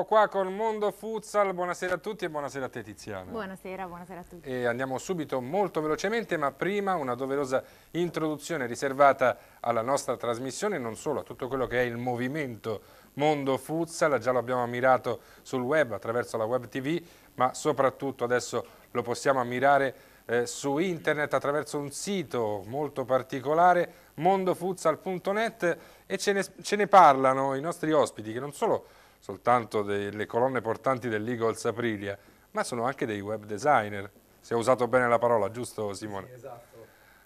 siamo qua con Mondo Futsal, buonasera a tutti e buonasera a te Tiziana. Buonasera, buonasera a tutti. E andiamo subito molto velocemente, ma prima una doverosa introduzione riservata alla nostra trasmissione, non solo a tutto quello che è il movimento Mondo Futsal, già lo abbiamo ammirato sul web attraverso la web tv, ma soprattutto adesso lo possiamo ammirare eh, su internet attraverso un sito molto particolare mondofutsal.net e ce ne, ce ne parlano i nostri ospiti che non solo soltanto delle colonne portanti dell'Eagles Aprilia, ma sono anche dei web designer. Se ho usato bene la parola, giusto Simone? Sì, esatto.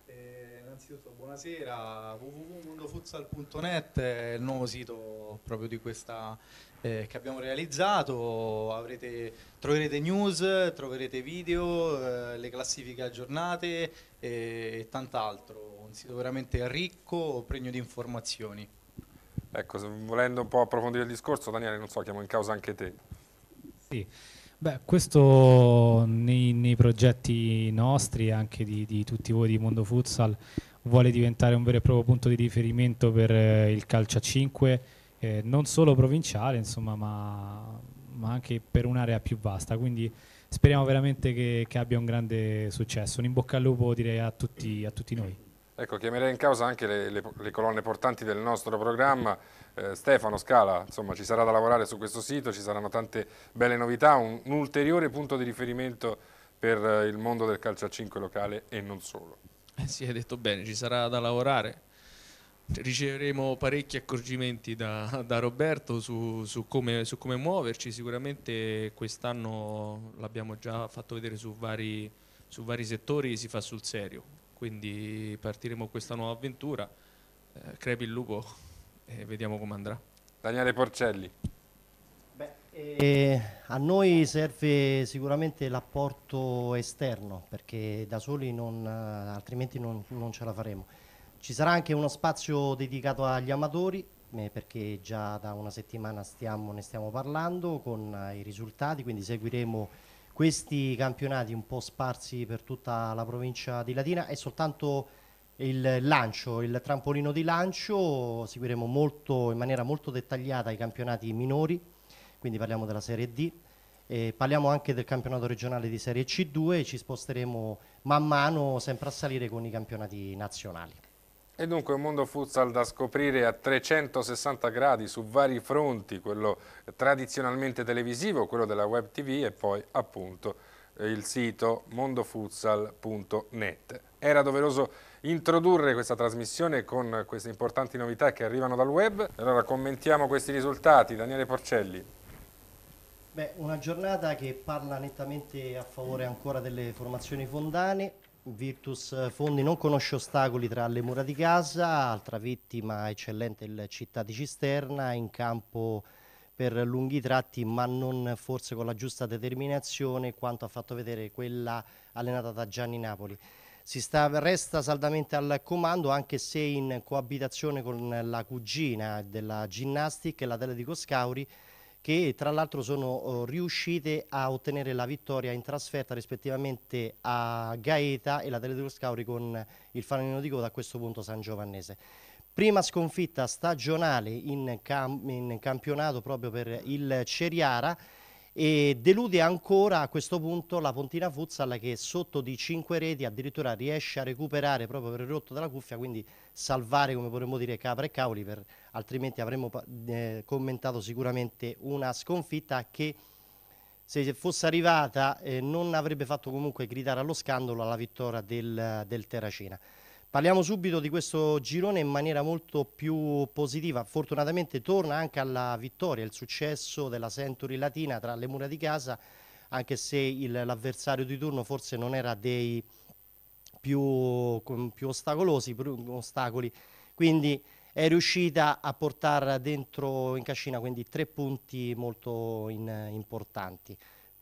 Eh, innanzitutto buonasera, www.mondofutsal.net è il nuovo sito proprio di questa eh, che abbiamo realizzato, Avrete, troverete news, troverete video, eh, le classifiche aggiornate e, eh, e tant'altro, un sito veramente ricco, pregno di informazioni. Ecco, volendo un po' approfondire il discorso, Daniele, non so, chiamo in causa anche te. Sì. Beh, questo nei, nei, progetti nostri, anche di, di, tutti voi di Mondo Futsal, vuole diventare un vero e proprio punto di riferimento per eh, il calcio a 5, eh, non solo provinciale, insomma, ma, ma anche per un'area più vasta. Quindi speriamo veramente che, che, abbia un grande successo. Un in bocca al lupo direi a tutti, a tutti noi. Ecco, chiamerei in causa anche le, le, le colonne portanti del nostro programma. Eh, Stefano Scala, insomma, ci sarà da lavorare su questo sito, ci saranno tante belle novità, un, un ulteriore punto di riferimento per eh, il mondo del calcio a 5 locale e non solo. Eh sì, hai detto bene, ci sarà da lavorare. Riceveremo parecchi accorgimenti da, da Roberto su, su, come, su come muoverci, sicuramente quest'anno l'abbiamo già fatto vedere su vari, su vari settori, si fa sul serio quindi partiremo questa nuova avventura, eh, crepi il lupo e vediamo come andrà. Daniele Porcelli. Beh, eh, a noi serve sicuramente l'apporto esterno perché da soli non, eh, altrimenti non, non ce la faremo. Ci sarà anche uno spazio dedicato agli amatori eh, perché già da una settimana stiamo, ne stiamo parlando con eh, i risultati, quindi seguiremo questi campionati un po' sparsi per tutta la provincia di Latina è soltanto il lancio, il trampolino di lancio, seguiremo molto, in maniera molto dettagliata i campionati minori, quindi parliamo della Serie D, eh, parliamo anche del campionato regionale di Serie C2 e ci sposteremo man mano sempre a salire con i campionati nazionali. E dunque un mondo futsal da scoprire a 360 gradi su vari fronti, quello tradizionalmente televisivo, quello della web tv e poi appunto eh, il sito mondofutsal.net. Era doveroso introdurre questa trasmissione con queste importanti novità che arrivano dal web. Allora commentiamo questi risultati. Daniele Porcelli. Beh, una giornata che parla nettamente a favore ancora delle formazioni fondane, Virtus eh, Fondi non conosce ostacoli tra le mura di casa, altra vittima eccellente il Città di Cisterna, in campo per lunghi tratti ma non forse con la giusta determinazione quanto ha fatto vedere quella allenata da Gianni Napoli. Si sta, resta saldamente al comando anche se in coabitazione con la cugina della ginnastica e la Tele di Coscauri che tra l'altro sono oh, riuscite a ottenere la vittoria in trasferta rispettivamente a Gaeta e la Teletur Scauri con il fanalino di coda a questo punto San Giovannese. Prima sconfitta stagionale in, cam in campionato proprio per il Ceriara e delude ancora a questo punto la Pontina Futsal che sotto di 5 reti addirittura riesce a recuperare proprio per il rotto della cuffia quindi salvare come potremmo dire capra e cavoli per altrimenti avremmo eh, commentato sicuramente una sconfitta che se fosse arrivata eh, non avrebbe fatto comunque gridare allo scandalo alla vittoria del, del Terracina. Parliamo subito di questo girone in maniera molto più positiva, fortunatamente torna anche alla vittoria, il successo della Century Latina tra le mura di casa, anche se l'avversario di turno forse non era dei più, più ostacolosi, più ostacoli, quindi è riuscita a portare dentro in cascina quindi tre punti molto in, importanti.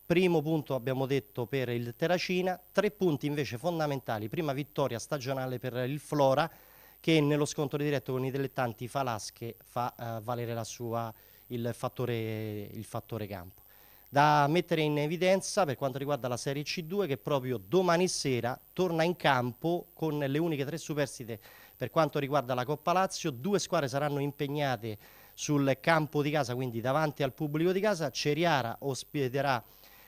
Primo punto abbiamo detto per il Terracina, tre punti invece fondamentali, prima vittoria stagionale per il Flora che nello scontro diretto con i dilettanti Falasche fa eh, valere la sua, il, fattore, il fattore campo. Da mettere in evidenza per quanto riguarda la Serie C2 che proprio domani sera torna in campo con le uniche tre superstite per quanto riguarda la Coppa Lazio, due squadre saranno impegnate sul campo di casa, quindi davanti al pubblico di casa. Ceriara ospiterà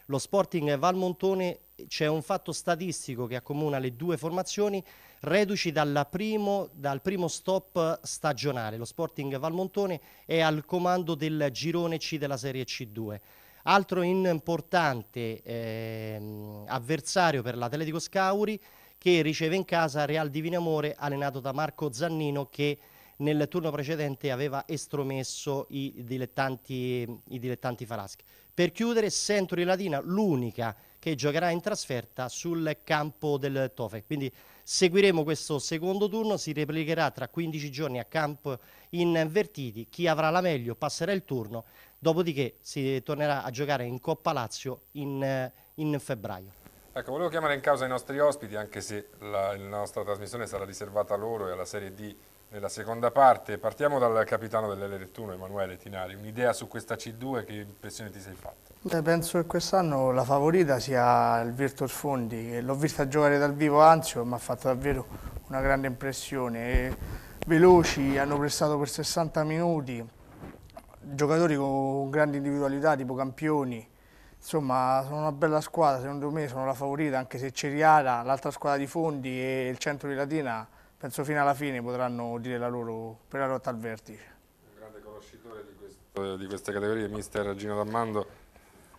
lo Sporting Valmontone c'è un fatto statistico che accomuna le due formazioni, reduci primo, dal primo stop stagionale. Lo Sporting Valmontone è al comando del girone C della Serie C2. Altro importante eh, avversario per l'Atletico Scauri che riceve in casa Real Divino Amore allenato da Marco Zannino che nel turno precedente aveva estromesso i dilettanti, i dilettanti Falaschi. Per chiudere, Century Latina, l'unica che giocherà in trasferta sul campo del Tofe. Quindi seguiremo questo secondo turno, si replicherà tra 15 giorni a campo invertiti. Chi avrà la meglio passerà il turno, dopodiché si tornerà a giocare in Coppa Lazio in, eh, in febbraio. Ecco, volevo chiamare in causa i nostri ospiti, anche se la, la nostra trasmissione sarà riservata a loro e alla Serie D nella seconda parte. Partiamo dal capitano dell'L31, Emanuele Tinari. Un'idea su questa C2, che impressione ti sei fatta? Beh, penso che quest'anno la favorita sia il Virtus Fondi. L'ho vista giocare dal vivo Anzio e mi ha fatto davvero una grande impressione. Veloci, hanno prestato per 60 minuti, giocatori con grande individualità tipo Campioni, Insomma, sono una bella squadra, secondo me sono la favorita, anche se Ceriara, l'altra squadra di Fondi e il centro di Latina, penso fino alla fine potranno dire la loro per la lotta al vertice. Un grande conoscitore di, questo, di queste categorie, mister Gino D'Ammando.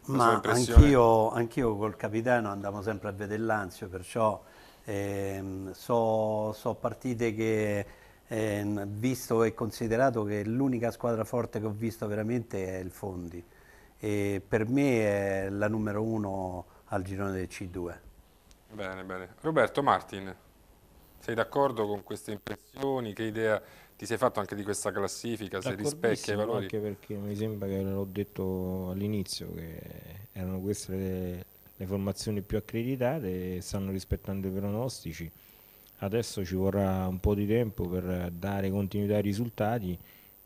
Ma anch'io, anch col capitano andavo sempre a vedere Lanzio, perciò ehm, so, so partite che ehm, visto e considerato che l'unica squadra forte che ho visto veramente è il Fondi e per me è la numero uno al girone del C2. Bene, bene. Roberto Martin, sei d'accordo con queste impressioni? Che idea ti sei fatto anche di questa classifica? Se rispecchia i valori? Anche perché mi sembra che l'ho detto all'inizio che erano queste le, le formazioni più accreditate e stanno rispettando i pronostici. Adesso ci vorrà un po' di tempo per dare continuità ai risultati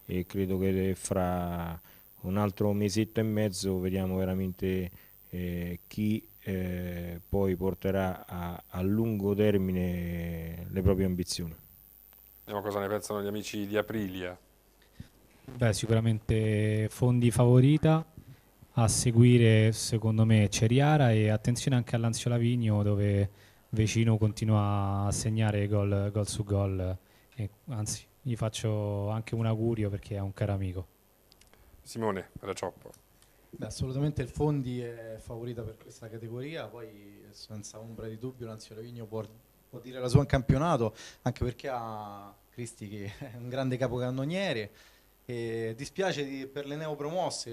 e credo che fra un altro mesetto e mezzo vediamo veramente eh, chi eh, poi porterà a, a, lungo termine le proprie ambizioni. Vediamo cosa ne pensano gli amici di Aprilia. Beh, sicuramente Fondi favorita, a seguire secondo me Ceriara e attenzione anche all'Anzio Lavigno dove Vecino continua a segnare gol, gol su gol, e, anzi gli faccio anche un augurio perché è un caro amico. Simone Racioppo. Beh, assolutamente il Fondi è favorita per questa categoria, poi senza ombra di dubbio Lanzio Lavigno può, può dire la sua in campionato, anche perché ha Cristi che è un grande capocannoniere. E dispiace di, per le neopromosse,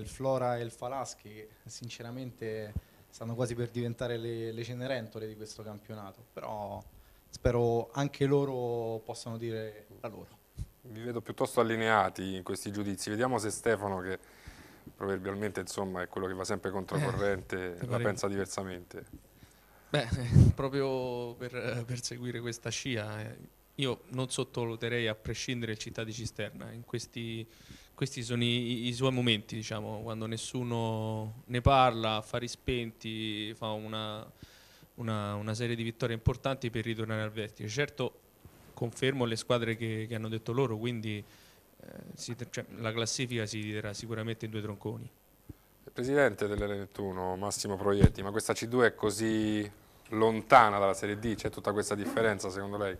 il Flora e il Falaschi, che sinceramente stanno quasi per diventare le, le cenerentole di questo campionato, però spero anche loro possano dire la loro vi vedo piuttosto allineati in questi giudizi. Vediamo se Stefano, che proverbialmente insomma, è quello che va sempre controcorrente, eh, la pensa diversamente. Beh, proprio per, per seguire questa scia, eh, io non sottovaluterei a prescindere il città di Cisterna. Questi, questi, sono i, i suoi momenti, diciamo, quando nessuno ne parla, affari spenti, fa una, una, una serie di vittorie importanti per ritornare al vertice. Certo confermo le squadre che, che hanno detto loro, quindi eh, si, cioè, la classifica si dividerà sicuramente in due tronconi. Il presidente dell'L21, Massimo Proietti, ma questa C2 è così lontana dalla Serie D? C'è tutta questa differenza secondo lei?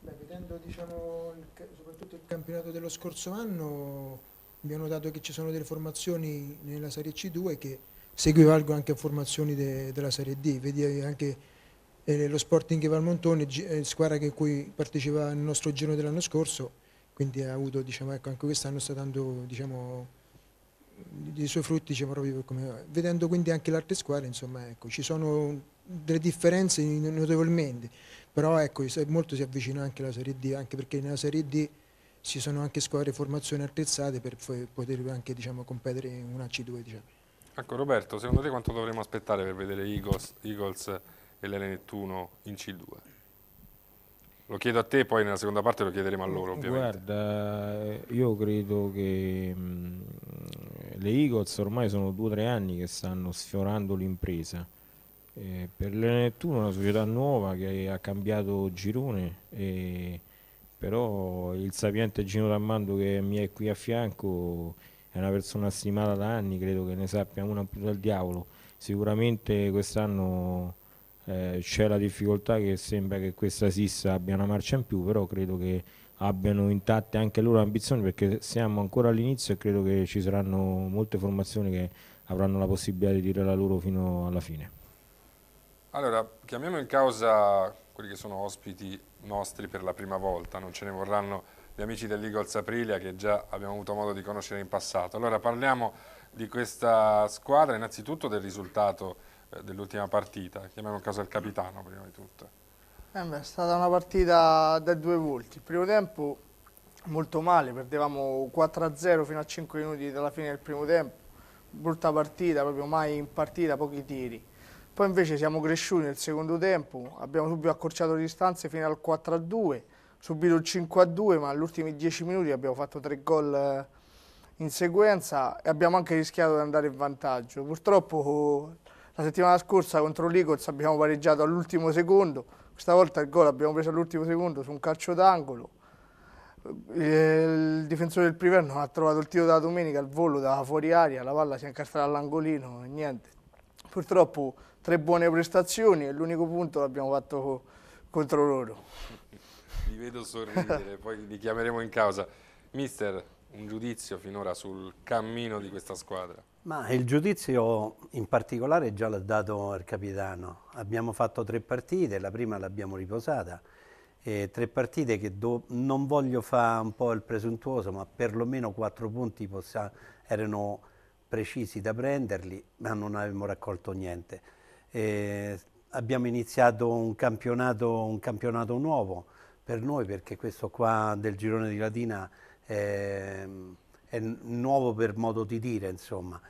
Beh, vedendo diciamo, il, soprattutto il campionato dello scorso anno abbiamo notato che ci sono delle formazioni nella Serie C2 che si equivalgono anche a formazioni de, della Serie D, vedi anche eh, lo Sporting Valmontone, eh, squadra in cui partecipa nel nostro giro dell'anno scorso, quindi ha avuto, diciamo, ecco, anche quest'anno sta dando diciamo, i suoi frutti, diciamo, come... vedendo quindi anche l'altra squadra, insomma, ecco, ci sono delle differenze notevolmente, però ecco, molto si avvicina anche alla Serie D, anche perché nella Serie D ci sono anche squadre formazioni attrezzate per poter anche diciamo, competere in una C2. Diciamo. Ecco Roberto, secondo te quanto dovremmo aspettare per vedere Eagles, Eagles e l'L-Nettuno in C2? Lo chiedo a te, poi nella seconda parte lo chiederemo a loro ovviamente. Guarda, eh, io credo che mm, le Eagles ormai sono due o tre anni che stanno sfiorando l'impresa. Eh, per l'N-Nettuno è una società nuova che ha cambiato girone, eh, però il sapiente Gino Rammando che mi è qui a fianco è una persona stimata da anni, credo che ne sappia una più del diavolo. Sicuramente quest'anno eh, c'è la difficoltà che sembra che questa Sissa abbia una marcia in più, però credo che abbiano intatte anche loro ambizioni perché siamo ancora all'inizio e credo che ci saranno molte formazioni che avranno la possibilità di dire la loro fino alla fine. Allora, chiamiamo in causa quelli che sono ospiti nostri per la prima volta, non ce ne vorranno gli amici dell'Eagles Aprilia che già abbiamo avuto modo di conoscere in passato. Allora parliamo di questa squadra, innanzitutto del risultato dell'ultima partita, chiamiamo il caso il capitano prima di tutto. Eh beh, è stata una partita da due volti, il primo tempo molto male, perdevamo 4-0 fino a 5 minuti dalla fine del primo tempo, brutta partita, proprio mai in partita, pochi tiri. Poi invece siamo cresciuti nel secondo tempo, abbiamo subito accorciato le distanze fino al 4-2, subito il 5-2, ma negli ultimi 10 minuti abbiamo fatto 3 gol eh, in sequenza e abbiamo anche rischiato di andare in vantaggio. Purtroppo la settimana scorsa contro l'Icoz abbiamo pareggiato all'ultimo secondo, questa volta il gol abbiamo preso all'ultimo secondo su un calcio d'angolo. Il difensore del Priverno ha trovato il tiro della domenica, il volo da fuori aria, la palla si è incastrata all'angolino e niente. Purtroppo tre buone prestazioni e l'unico punto l'abbiamo fatto contro loro. Vi vedo sorridere, poi li chiameremo in causa. Mister, un giudizio finora sul cammino di questa squadra? Ma il giudizio in particolare già l'ha dato il capitano. Abbiamo fatto tre partite, la prima l'abbiamo riposata. Eh, tre partite che non voglio fare un po' il presuntuoso, ma perlomeno quattro punti erano precisi da prenderli, ma non avevamo raccolto niente. Eh, abbiamo iniziato un campionato, un campionato nuovo per noi, perché questo qua del girone di Latina eh, è nuovo per modo di dire, insomma.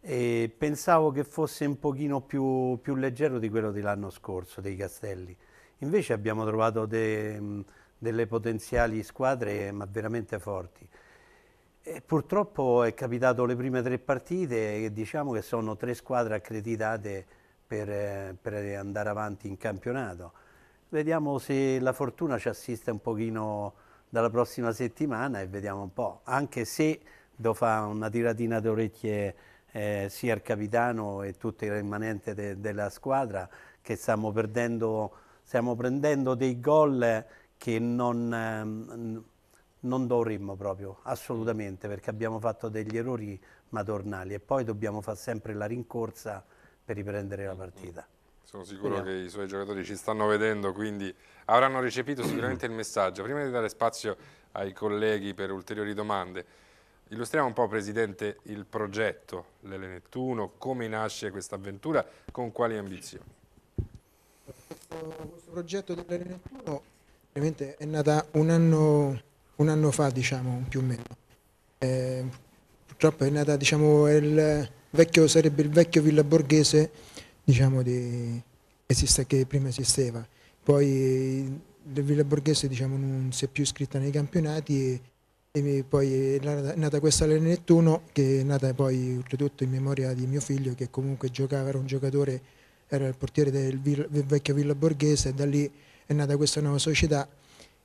E pensavo che fosse un pochino più, più leggero di quello dell'anno scorso, dei Castelli. Invece abbiamo trovato de, delle potenziali squadre, ma veramente forti. E purtroppo è capitato le prime tre partite e diciamo che sono tre squadre accreditate per, per andare avanti in campionato. Vediamo se la fortuna ci assiste un pochino dalla prossima settimana e vediamo un po', anche se devo fare una tiratina d'orecchie eh, sia al capitano e tutto il rimanente de della squadra che stiamo perdendo, stiamo prendendo dei gol che non, ehm, non dovremmo proprio, assolutamente, perché abbiamo fatto degli errori madornali e poi dobbiamo fare sempre la rincorsa per riprendere la partita. Sono sicuro Speriamo. che i suoi giocatori ci stanno vedendo, quindi avranno recepito sicuramente il messaggio. Prima di dare spazio ai colleghi per ulteriori domande, illustriamo un po', Presidente, il progetto Lele Nettuno, come nasce questa avventura, con quali ambizioni. Questo, questo progetto dell'Ele Nettuno ovviamente è nata un anno, un anno fa, diciamo, più o meno. Eh, purtroppo è nata, diciamo, il vecchio, sarebbe il vecchio Villa Borghese diciamo, di, esiste, che prima esisteva. Poi la Villa Borghese diciamo, non si è più iscritta nei campionati e, e poi è nata questa Lele Nettuno che è nata poi oltretutto in memoria di mio figlio che comunque giocava, era un giocatore, era il portiere del, Villa, vecchio Villa Borghese e da lì è nata questa nuova società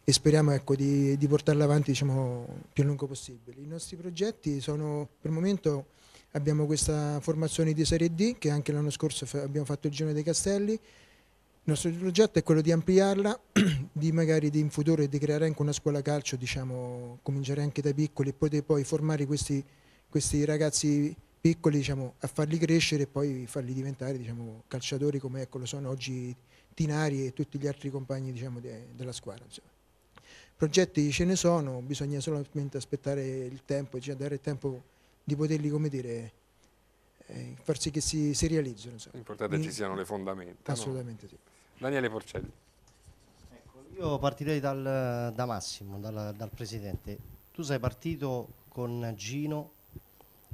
e speriamo ecco, di, di, portarla avanti diciamo, più a lungo possibile. I nostri progetti sono per il momento abbiamo questa formazione di Serie D che anche l'anno scorso abbiamo fatto il Giro dei Castelli. Il nostro progetto è quello di ampliarla, di magari di in futuro di creare anche una scuola calcio, diciamo, cominciare anche dai piccoli e poi, poi formare questi, questi, ragazzi piccoli diciamo, a farli crescere e poi farli diventare diciamo, calciatori come ecco, lo sono oggi Tinari e tutti gli altri compagni diciamo, de, della squadra. Insomma. Progetti ce ne sono, bisogna solamente aspettare il tempo, cioè dare tempo di poterli, come dire, eh, far sì che si, si realizzino. Insomma. L'importante è che ci siano le fondamenta. Assolutamente no? sì. Daniele Porcelli. Ecco, io partirei dal, da Massimo, dal, dal Presidente. Tu sei partito con Gino,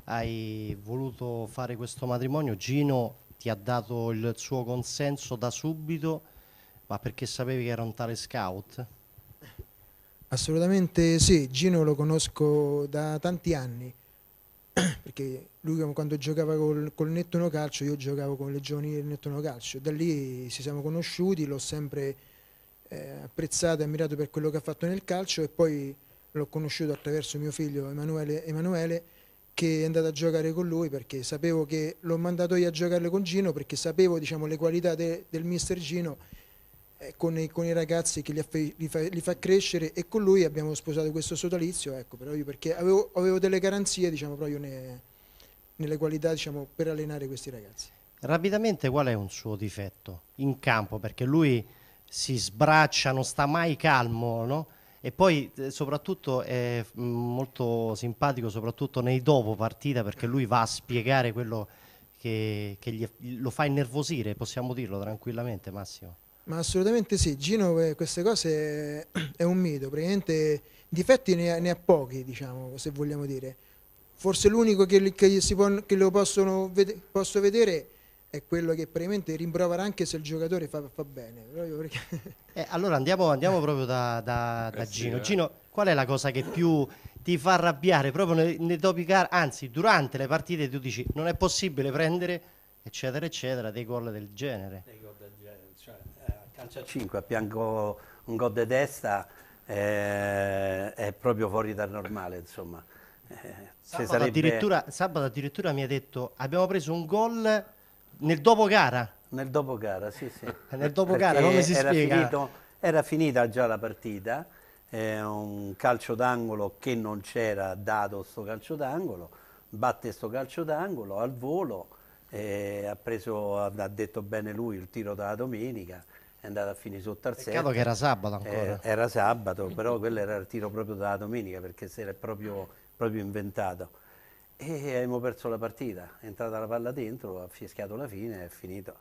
hai voluto fare questo matrimonio, Gino ti ha dato il suo consenso da subito, ma perché sapevi che era un tale scout? Assolutamente sì, Gino lo conosco da tanti anni, perché lui quando giocava col, col, Nettuno Calcio io giocavo con le giovani del Nettuno Calcio da lì ci siamo conosciuti l'ho sempre eh, apprezzato e ammirato per quello che ha fatto nel calcio e poi l'ho conosciuto attraverso mio figlio Emanuele, Emanuele che è andato a giocare con lui perché sapevo che l'ho mandato io a giocare con Gino perché sapevo diciamo, le qualità de, del mister Gino eh, con i, con i, ragazzi che li, affa, li, fa, li, fa, crescere e con lui abbiamo sposato questo sodalizio, ecco, però io perché avevo, avevo delle garanzie, diciamo, proprio ne, nelle qualità, diciamo, per allenare questi ragazzi. Rapidamente qual è un suo difetto in campo? Perché lui si sbraccia, non sta mai calmo, no? E poi eh, soprattutto è mm, molto simpatico, soprattutto nei dopo partita, perché lui va a spiegare quello che, che gli, lo fa innervosire, possiamo dirlo tranquillamente Massimo. Ma assolutamente sì, Gino eh, queste cose è un mito, praticamente difetti ne ha, ne ha pochi, diciamo, se vogliamo dire. Forse l'unico che, che, che lo possono, posso vedere è quello che praticamente rimprovera anche se il giocatore fa, fa bene. Perché... Eh, allora andiamo, andiamo, proprio da, da, da eh Gino. Eh. Gino, qual è la cosa che più ti fa arrabbiare proprio nei, nei car, anzi durante le partite tu dici non è possibile prendere, eccetera, eccetera, dei gol del genere? Dei gol del genere, cioè 5, a fianco un gol di testa eh, è proprio fuori dal normale, insomma. Eh, sabato, sarebbe... addirittura, sabato addirittura mi ha detto abbiamo preso un gol nel dopogara. Nel dopogara, sì, sì. nel dopogara, come si era spiega? Finito, era finita già la partita, eh, un calcio d'angolo che non c'era dato sto calcio d'angolo, batte sto calcio d'angolo al volo, eh, ha, preso, ha detto bene lui il tiro dalla domenica è andata a finire sotto al Peccato che era sabato eh, ancora. Eh, era sabato, però quello era il tiro proprio dalla domenica perché si era proprio, proprio inventato. E abbiamo perso la partita, è entrata la palla dentro, ha fischiato la fine, è finito.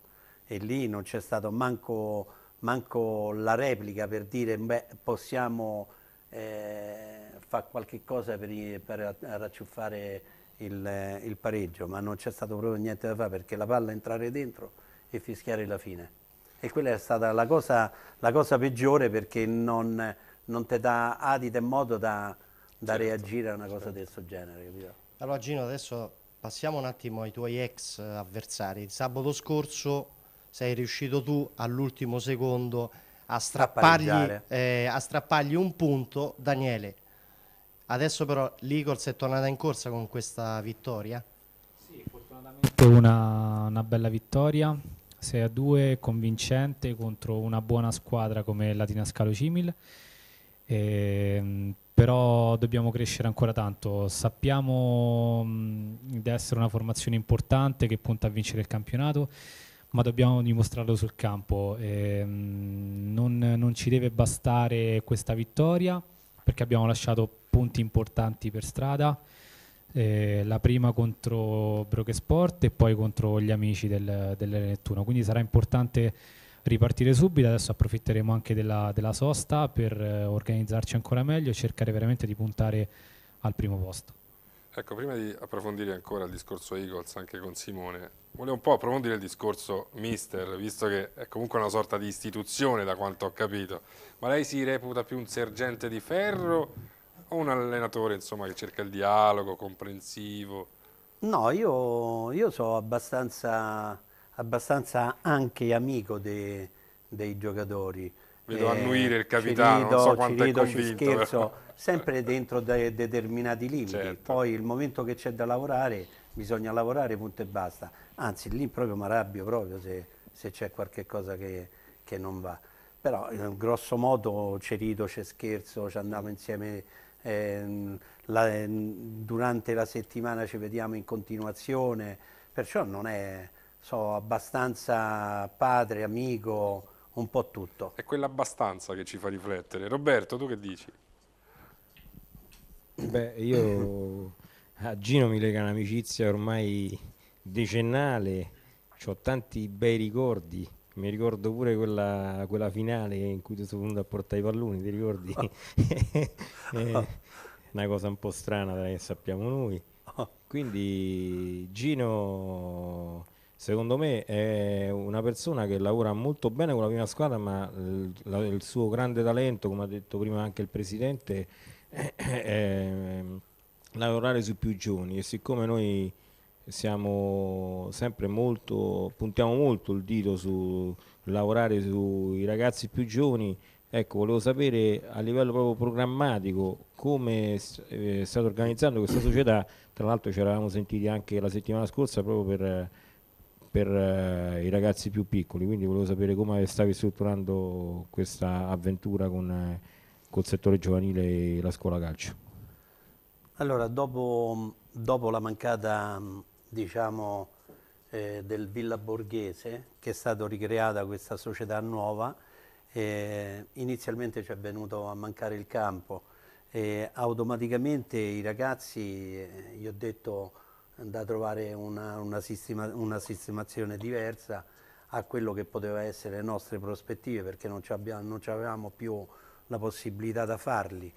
E lì non c'è stato manco, manco la replica per dire beh, possiamo eh, fare qualche cosa per, per racciuffare il, il pareggio, ma non c'è stato proprio niente da fare perché la palla entrare dentro e fischiare la fine e quella è stata la cosa, la cosa peggiore perché non, non ti dà adito e modo da, da certo, reagire a una cosa certo. del suo genere. Capito? Allora Gino, adesso passiamo un attimo ai tuoi ex avversari. sabato scorso sei riuscito tu all'ultimo secondo a strappargli, eh, a strappargli un punto, Daniele. Adesso però l'Eagles è tornata in corsa con questa vittoria. Sì, fortunatamente una, una bella vittoria 6 a 2 convincente contro una buona squadra come la Scalo Cimil. E, ehm, però dobbiamo crescere ancora tanto. Sappiamo di essere una formazione importante che punta a vincere il campionato, ma dobbiamo dimostrarlo sul campo. E, ehm, non, non, ci deve bastare questa vittoria perché abbiamo lasciato punti importanti per strada eh, la prima contro Broke Sport e poi contro gli amici del, delll Quindi sarà importante ripartire subito, adesso approfitteremo anche della, della sosta per eh, organizzarci ancora meglio e cercare veramente di puntare al primo posto. Ecco, prima di approfondire ancora il discorso Eagles anche con Simone, volevo un po' approfondire il discorso Mister, visto che è comunque una sorta di istituzione da quanto ho capito, ma lei si reputa più un sergente di ferro o un allenatore insomma, che cerca il dialogo, comprensivo? No, io, io sono abbastanza, abbastanza, anche amico de, dei giocatori. Vedo eh, annuire il capitano, rido, non so quanto rido, è convinto. Ci eh. scherzo, sempre dentro de determinati limiti. Certo. Poi il momento che c'è da lavorare, bisogna lavorare, punto e basta. Anzi, lì proprio mi arrabbio proprio se, se c'è qualche cosa che, che non va però eh, grosso modo c'è rido, c'è scherzo, ci andiamo insieme eh, la, ehm, durante la settimana ci vediamo in continuazione, perciò non è, so abbastanza padre, amico, un po' tutto. È quell'abbastanza che ci fa riflettere. Roberto, tu che dici? Beh, io a Gino mi lega un'amicizia ormai decennale, ho tanti bei ricordi mi ricordo pure quella, quella finale in cui tu sei venuto a portare i palloni, ti ricordi? Ah. Eh, una cosa un po' strana che sappiamo noi. Ah. Quindi Gino, secondo me, è una persona che lavora molto bene con la prima squadra, ma il suo grande talento, come ha detto prima anche il presidente, è lavorare su più giovani e siccome noi siamo sempre molto, puntiamo molto il dito su lavorare sui ragazzi più giovani. Ecco, volevo sapere a livello proprio programmatico come eh, state organizzando questa società. Tra l'altro ci eravamo sentiti anche la settimana scorsa proprio per, per eh, i ragazzi più piccoli, quindi volevo sapere come stavi strutturando questa avventura con, eh, col settore giovanile e la scuola calcio. Allora, dopo, dopo la mancata diciamo, eh, del Villa Borghese, che è stata ricreata questa società nuova. Eh, inizialmente ci è venuto a mancare il campo. E automaticamente i ragazzi, eh, gli ho detto da trovare una, una, sistema, una sistemazione diversa a quello che poteva essere le nostre prospettive perché non, abbiamo, non avevamo più la possibilità da farli.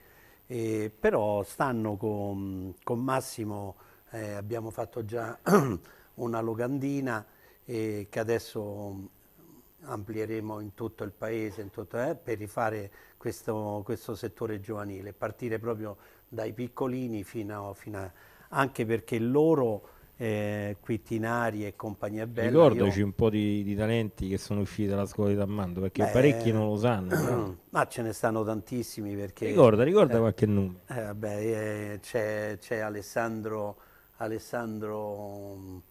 Eh, però stanno con, con Massimo eh, abbiamo fatto già una locandina eh, che adesso mm, amplieremo in tutto il paese tutto, eh, per rifare questo, questo, settore giovanile, partire proprio dai piccolini fino a, fino a anche perché loro eh, Quittinari e compagnia bella. Ricordoci io... un po' di, di, talenti che sono usciti dalla scuola di Tammando, perché Beh, parecchi non lo sanno. ma ce ne stanno tantissimi perché... Ricorda, ricorda eh, qualche nome. Eh, vabbè, eh, c'è, Alessandro Alessandro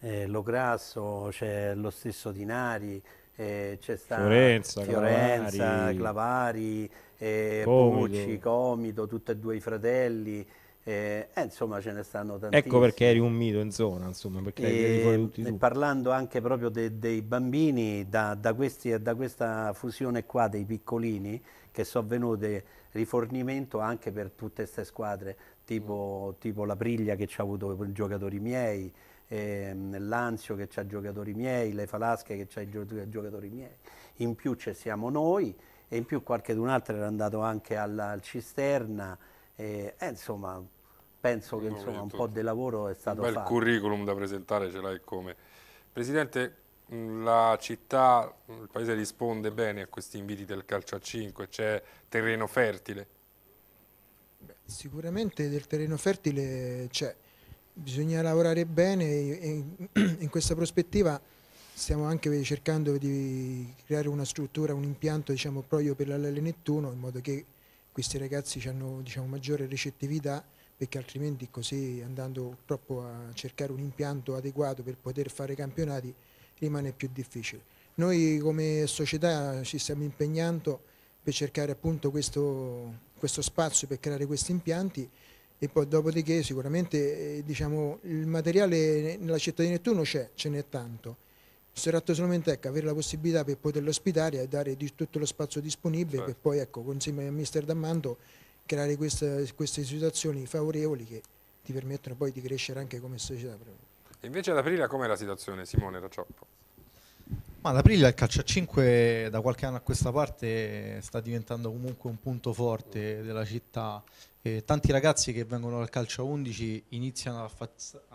eh, Lograsso, c'è lo stesso Dinari, eh, c'è stata Fiorenza, Fiorenza, Clavari, Clavari Pucci, eh, Comito, tutti e due i fratelli. Eh, eh, insomma, ce ne stanno tantissimi. Ecco perché eri un mito in zona, insomma, e, Parlando anche proprio de, dei bambini, da, da, questi, da, questa fusione qua dei piccolini, che sono venute rifornimento anche per tutte queste squadre tipo, tipo la Priglia che ci ha avuto giocatori miei, ehm, Lanzio che ha giocatori miei, le Falasche che ha i giocatori miei, in più ci siamo noi e in più qualche d'un altro era andato anche alla, al Cisterna, e, eh, insomma penso che insomma, un po' di lavoro è stato un bel fatto. curriculum da presentare ce l'hai come. Presidente, la città, il paese risponde bene a questi inviti del calcio a 5, c'è terreno fertile? Sicuramente del terreno fertile c'è, bisogna lavorare bene e in questa prospettiva stiamo anche cercando di creare una struttura, un impianto diciamo, proprio per l'Alele Nettuno in modo che questi ragazzi hanno diciamo, maggiore recettività perché altrimenti così andando troppo a cercare un impianto adeguato per poter fare campionati rimane più difficile. Noi come società ci stiamo impegnando per cercare appunto questo questo spazio per creare questi impianti e poi dopodiché sicuramente eh, diciamo, il materiale nella città di Nettuno c'è, ce n'è tanto. solamente Solomentec ecco, avere la possibilità per poterlo ospitare e dare di tutto lo spazio disponibile certo. per poi ecco, insieme a mister Dammando creare queste, queste situazioni favorevoli che ti permettono poi di crescere anche come società. E invece ad aprile com'è la situazione Simone Racioppo? Ma ad aprile il calcio a 5 da qualche anno a questa parte sta diventando comunque un punto forte della città. E tanti ragazzi che vengono dal calcio a 11 iniziano a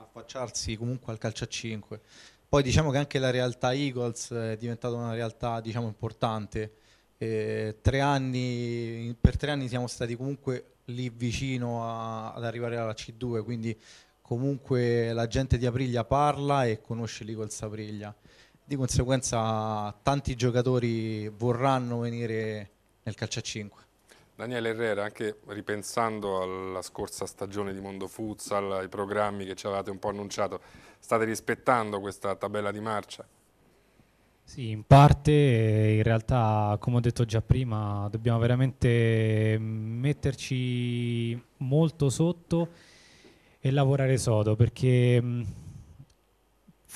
affacciarsi comunque al calcio a 5. Poi diciamo che anche la realtà Eagles eh, è diventata una realtà diciamo, importante. Tre anni, per tre anni siamo stati comunque lì vicino a, ad arrivare alla C2, quindi comunque la gente di Apriglia parla e conosce l'Eagles Apriglia di conseguenza tanti giocatori vorranno venire nel calcio a 5. Daniele Herrera, anche ripensando alla scorsa stagione di Mondo Futsal, ai programmi che ci avevate un po' annunciato, state rispettando questa tabella di marcia? Sì, in parte eh, in realtà, come ho detto già prima, dobbiamo veramente mm, metterci molto sotto e lavorare sodo perché mm,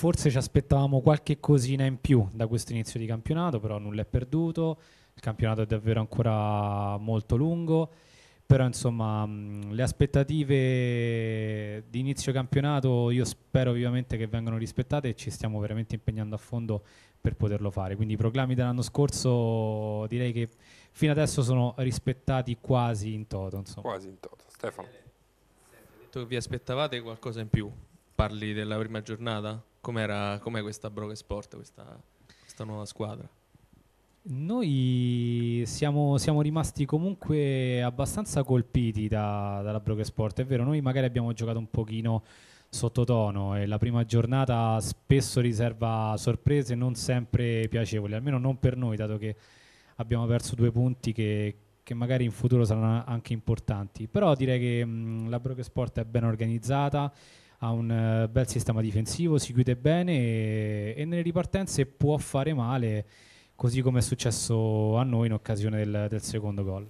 Forse ci aspettavamo qualche cosina in più da questo inizio di campionato, però nulla è perduto, il campionato è davvero ancora molto lungo, però insomma mh, mm, le aspettative di inizio campionato io spero vivamente che vengano rispettate e ci stiamo veramente impegnando a fondo per poterlo fare. Quindi i proclami dell'anno scorso direi che fino adesso sono rispettati quasi in toto. Insomma. Quasi in toto. Stefano. Detto che vi aspettavate qualcosa in più, parli della prima giornata? Com'era, com'è questa Broke Sport, questa, questa nuova squadra? Noi siamo, siamo, rimasti comunque abbastanza colpiti da, dalla Broke Sport, è vero, noi magari abbiamo giocato un pochino sottotono e la prima giornata spesso riserva sorprese non sempre piacevoli, almeno non per noi, dato che abbiamo perso due punti che, che magari in futuro saranno anche importanti. Però direi che mh, la Broke Sport è ben organizzata, ha un eh, bel sistema difensivo, si chiude bene e, e nelle ripartenze può fare male, così come è successo a noi in occasione del, del secondo gol.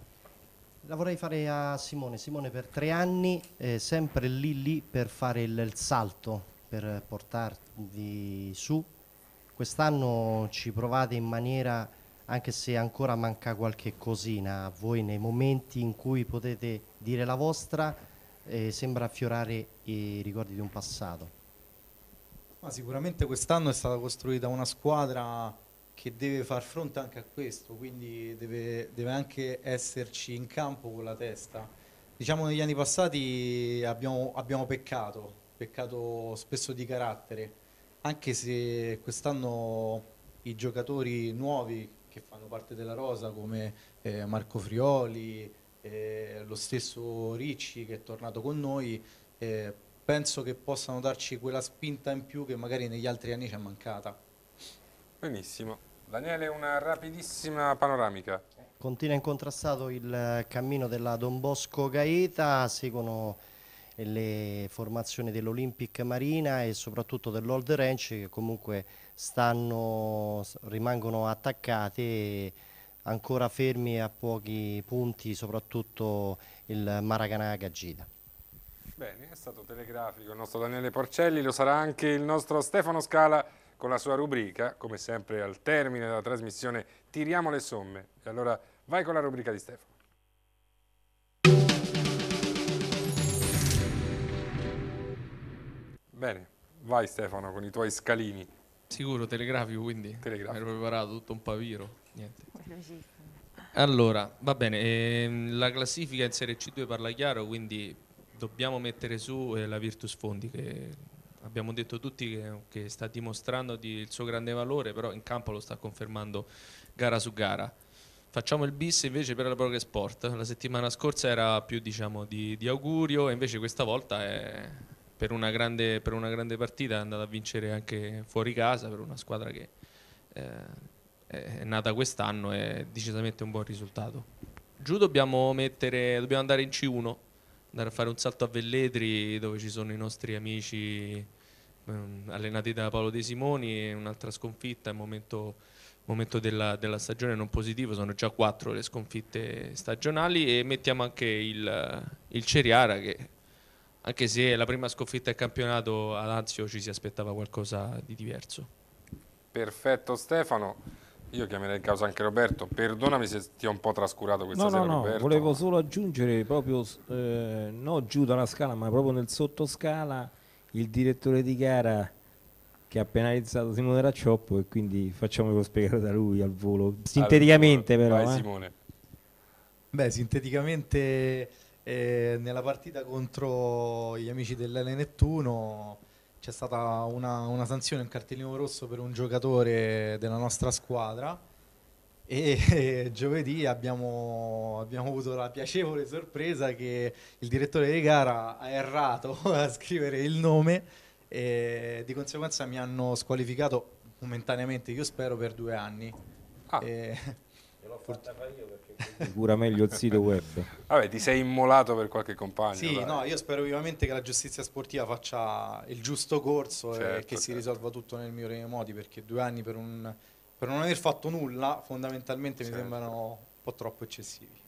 La vorrei fare a Simone. Simone per tre anni eh, sempre lì lì per fare il, il salto, per portarvi su. Quest'anno ci provate in maniera, anche se ancora manca qualche cosina, a voi nei momenti in cui potete dire la vostra, eh, sembra affiorare i ricordi di un passato. Ma sicuramente quest'anno è stata costruita una squadra che deve far fronte anche a questo, quindi deve, deve anche esserci in campo con la testa. Diciamo negli anni passati abbiamo, abbiamo peccato, peccato spesso di carattere, anche se quest'anno i giocatori nuovi che fanno parte della rosa come eh, Marco Frioli, eh, lo stesso Ricci che è tornato con noi, eh, penso che possano darci quella spinta in più che magari negli altri anni ci è mancata. Benissimo. Daniele, una rapidissima panoramica. Continua incontrastato il eh, cammino della Don Bosco Gaeta, seguono eh, le formazioni dell'Olympic Marina e soprattutto dell'Old Ranch che comunque stanno, rimangono attaccate ancora fermi a pochi punti, soprattutto il Maracanã Gagita. Bene, è stato telegrafico il nostro Daniele Porcelli, lo sarà anche il nostro Stefano Scala con la sua rubrica, come sempre al termine della trasmissione Tiriamo le somme. E allora vai con la rubrica di Stefano. Bene, vai Stefano con i tuoi scalini. Sicuro, telegrafico quindi. Telegrafico. Mi ero preparato tutto un paviro. Niente. Allora, va bene, ehm, la classifica in Serie C2 parla chiaro, quindi dobbiamo mettere su eh, la Virtus Fondi che abbiamo detto tutti che, che sta dimostrando di, il suo grande valore, però in campo lo sta confermando gara su gara. Facciamo il bis invece per la Proche Sport, la settimana scorsa era più diciamo, di, di augurio e invece questa volta è per una, grande, per una grande partita è andata a vincere anche fuori casa per una squadra che... Eh, è nata quest'anno è decisamente un buon risultato. Giù dobbiamo, mettere, dobbiamo andare in C1, andare a fare un salto a Velletri dove ci sono i nostri amici ehm, allenati da Paolo De Simoni, un'altra sconfitta, è un momento, momento della, della, stagione non positivo, sono già quattro le sconfitte stagionali e mettiamo anche il, il Ceriara che anche se è la prima sconfitta del campionato a Lazio ci si aspettava qualcosa di diverso. Perfetto Stefano. Io chiamerei in causa anche Roberto, perdonami se ti ho un po' trascurato questa no, sera no, Roberto. No, volevo solo aggiungere proprio, eh, non giù dalla scala, ma proprio nel sottoscala, il direttore di gara che ha penalizzato Simone Raccioppo e quindi facciamolo spiegare da lui al volo, sinteticamente allora, però. Vai eh. Simone. Beh, sinteticamente eh, nella partita contro gli amici dell'Ele Nettuno c'è stata una, una, sanzione, un cartellino rosso per un giocatore della nostra squadra e giovedì abbiamo, abbiamo, avuto la piacevole sorpresa che il direttore di gara ha errato a scrivere il nome e di conseguenza mi hanno squalificato momentaneamente, io spero, per due anni. Ah. E... E l'ho fatta fare io per cura meglio il sito web. Vabbè, ti sei immolato per qualche compagno. Sì, dai. no, io spero vivamente che la giustizia sportiva faccia il giusto corso certo, e che certo. si risolva tutto nel migliore dei modi, perché due anni per, un, per non aver fatto nulla fondamentalmente certo. mi sembrano un po' troppo eccessivi.